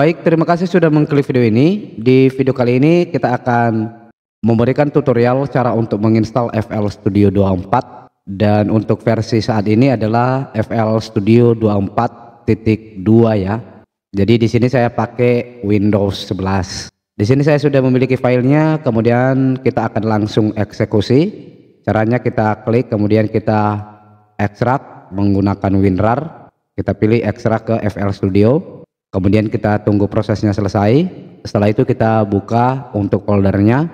Baik, terima kasih sudah mengklik video ini. Di video kali ini kita akan memberikan tutorial cara untuk menginstal FL Studio 24 dan untuk versi saat ini adalah FL Studio 24.2 ya. Jadi di sini saya pakai Windows 11. Di sini saya sudah memiliki filenya, kemudian kita akan langsung eksekusi. Caranya kita klik, kemudian kita ekstrak menggunakan WinRAR. Kita pilih ekstrak ke FL Studio. Kemudian kita tunggu prosesnya selesai. Setelah itu kita buka untuk foldernya.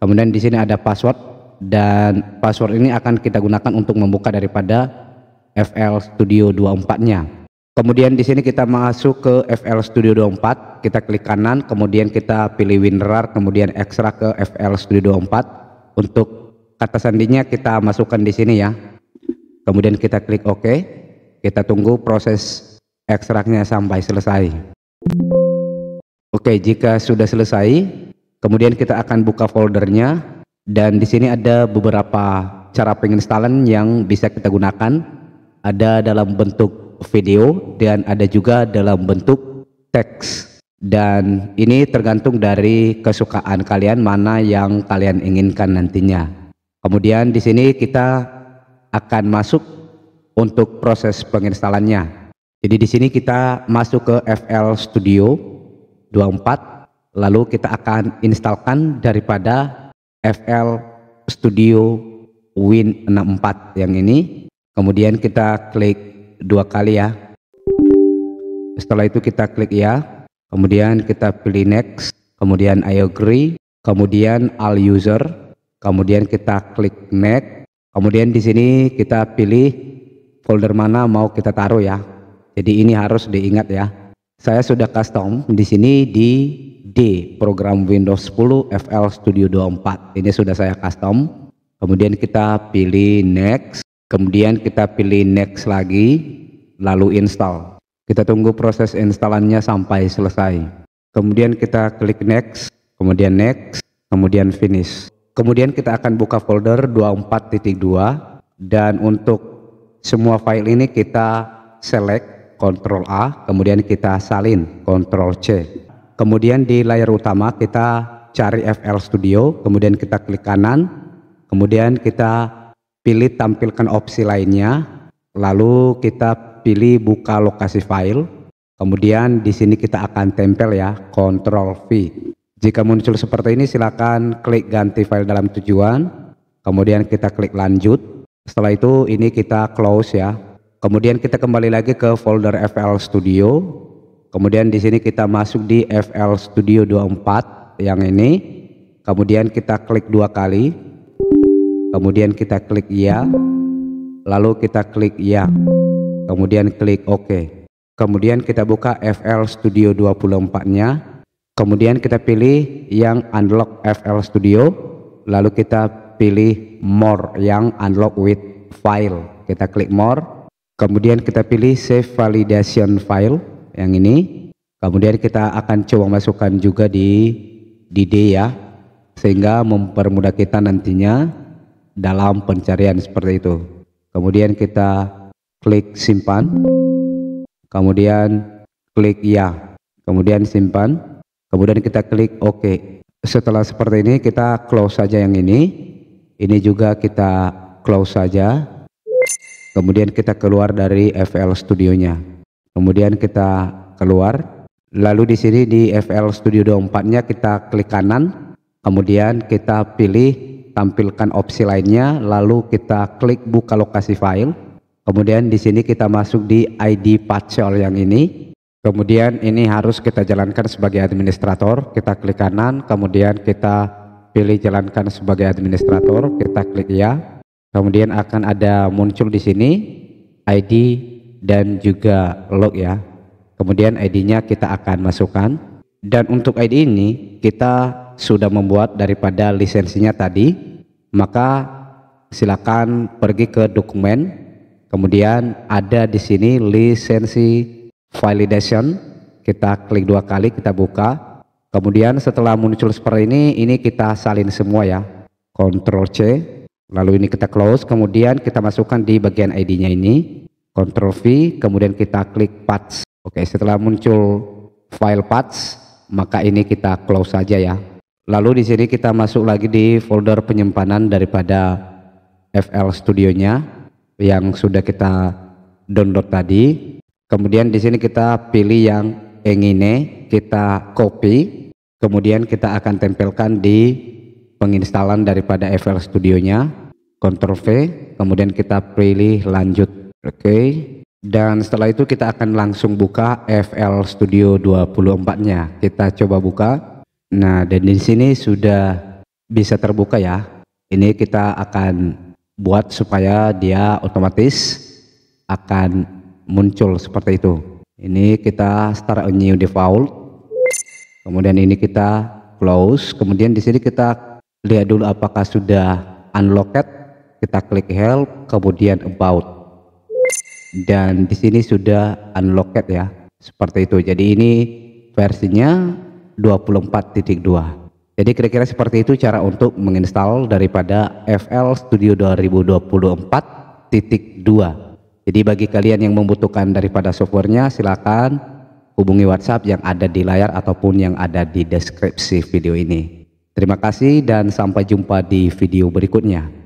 Kemudian di sini ada password dan password ini akan kita gunakan untuk membuka daripada FL Studio 24-nya. Kemudian di sini kita masuk ke FL Studio 24, kita klik kanan, kemudian kita pilih WinRAR, kemudian ekstrak ke FL Studio 24. Untuk kata sandinya kita masukkan di sini ya. Kemudian kita klik OK. Kita tunggu proses ekstraknya sampai selesai. Oke, jika sudah selesai, kemudian kita akan buka foldernya dan di sini ada beberapa cara penginstalan yang bisa kita gunakan. Ada dalam bentuk video dan ada juga dalam bentuk teks. Dan ini tergantung dari kesukaan kalian mana yang kalian inginkan nantinya. Kemudian di sini kita akan masuk untuk proses penginstalannya. Jadi di sini kita masuk ke FL Studio 24, lalu kita akan instalkan daripada FL Studio Win 64 yang ini. Kemudian kita klik dua kali ya. Setelah itu kita klik ya. Kemudian kita pilih next, kemudian I agree, kemudian all user, kemudian kita klik next. Kemudian di sini kita pilih folder mana mau kita taruh ya jadi ini harus diingat ya. Saya sudah custom di sini di D program Windows 10 FL Studio 24. Ini sudah saya custom. Kemudian kita pilih next, kemudian kita pilih next lagi, lalu install. Kita tunggu proses instalannya sampai selesai. Kemudian kita klik next, kemudian next, kemudian finish. Kemudian kita akan buka folder 24.2 dan untuk semua file ini kita select Ctrl A, kemudian kita salin Ctrl C. Kemudian di layar utama kita cari FL Studio, kemudian kita klik kanan, kemudian kita pilih tampilkan opsi lainnya, lalu kita pilih buka lokasi file, kemudian di sini kita akan tempel ya Ctrl V. Jika muncul seperti ini silakan klik ganti file dalam tujuan, kemudian kita klik lanjut. Setelah itu ini kita close ya, Kemudian kita kembali lagi ke folder FL Studio. Kemudian di sini kita masuk di FL Studio 24 yang ini. Kemudian kita klik dua kali. Kemudian kita klik ya. Lalu kita klik ya. Kemudian klik OK. Kemudian kita buka FL Studio 24-nya. Kemudian kita pilih yang unlock FL Studio. Lalu kita pilih more yang unlock with file. Kita klik more kemudian kita pilih save validation file yang ini kemudian kita akan coba masukkan juga di di D ya sehingga mempermudah kita nantinya dalam pencarian seperti itu kemudian kita klik simpan kemudian klik ya kemudian simpan kemudian kita klik OK setelah seperti ini kita close saja yang ini ini juga kita close saja kemudian kita keluar dari FL studionya kemudian kita keluar lalu di sini di FL Studio 24 nya kita klik kanan kemudian kita pilih tampilkan opsi lainnya lalu kita klik buka lokasi file kemudian di sini kita masuk di ID Pacol yang ini kemudian ini harus kita jalankan sebagai administrator kita klik kanan kemudian kita pilih jalankan sebagai administrator kita klik ya Kemudian akan ada muncul di sini ID dan juga log ya. Kemudian ID-nya kita akan masukkan. Dan untuk ID ini kita sudah membuat daripada lisensinya tadi. Maka silakan pergi ke dokumen. Kemudian ada di sini lisensi validation. Kita klik dua kali, kita buka. Kemudian setelah muncul seperti ini, ini kita salin semua ya. Ctrl C, Lalu ini kita close, kemudian kita masukkan di bagian ID-nya ini, Ctrl V, kemudian kita klik patch. Oke, setelah muncul file patch, maka ini kita close saja ya. Lalu di sini kita masuk lagi di folder penyimpanan daripada FL Studio-nya yang sudah kita download tadi. Kemudian di sini kita pilih yang engine, kita copy, kemudian kita akan tempelkan di penginstalan daripada FL Studio-nya, Ctrl V, kemudian kita pilih lanjut. Oke. Okay. Dan setelah itu kita akan langsung buka FL Studio 24-nya. Kita coba buka. Nah, dan di sini sudah bisa terbuka ya. Ini kita akan buat supaya dia otomatis akan muncul seperti itu. Ini kita start a new default. Kemudian ini kita close. Kemudian di sini kita lihat dulu apakah sudah unlocked kita klik help kemudian about dan di sini sudah unlocked ya seperti itu jadi ini versinya 24.2 jadi kira-kira seperti itu cara untuk menginstal daripada FL Studio 2024.2 jadi bagi kalian yang membutuhkan daripada softwarenya silakan hubungi WhatsApp yang ada di layar ataupun yang ada di deskripsi video ini. Terima kasih dan sampai jumpa di video berikutnya.